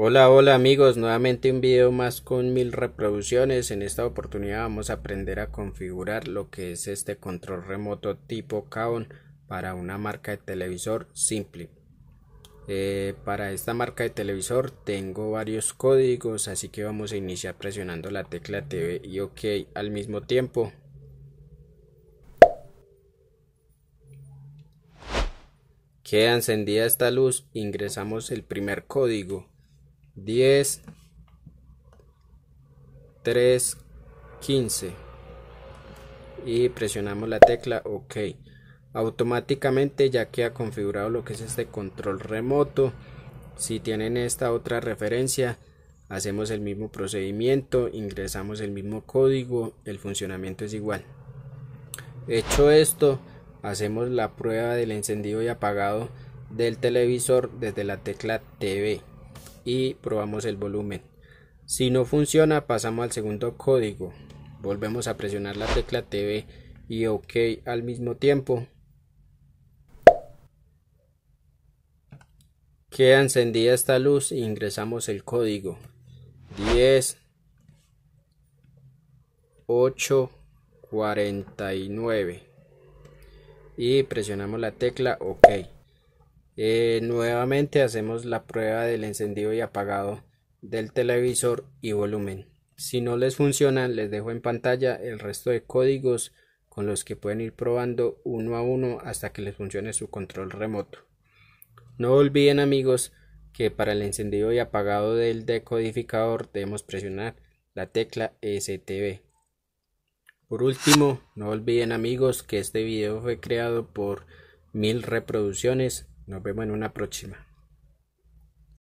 Hola, hola amigos, nuevamente un video más con mil reproducciones. En esta oportunidad vamos a aprender a configurar lo que es este control remoto tipo Kaon para una marca de televisor simple. Eh, para esta marca de televisor tengo varios códigos, así que vamos a iniciar presionando la tecla TV y OK al mismo tiempo. Queda encendida esta luz, ingresamos el primer código. 10, 3, 15 y presionamos la tecla OK. Automáticamente ya que ha configurado lo que es este control remoto. Si tienen esta otra referencia, hacemos el mismo procedimiento, ingresamos el mismo código, el funcionamiento es igual. Hecho esto, hacemos la prueba del encendido y apagado del televisor desde la tecla TV y probamos el volumen. Si no funciona pasamos al segundo código. Volvemos a presionar la tecla TV y OK al mismo tiempo. Queda encendida esta luz e ingresamos el código 10 8 49 y presionamos la tecla OK. Eh, nuevamente hacemos la prueba del encendido y apagado del televisor y volumen. Si no les funciona, les dejo en pantalla el resto de códigos con los que pueden ir probando uno a uno hasta que les funcione su control remoto. No olviden amigos que para el encendido y apagado del decodificador debemos presionar la tecla STB. Por último, no olviden amigos que este video fue creado por mil reproducciones nos vemos en una próxima.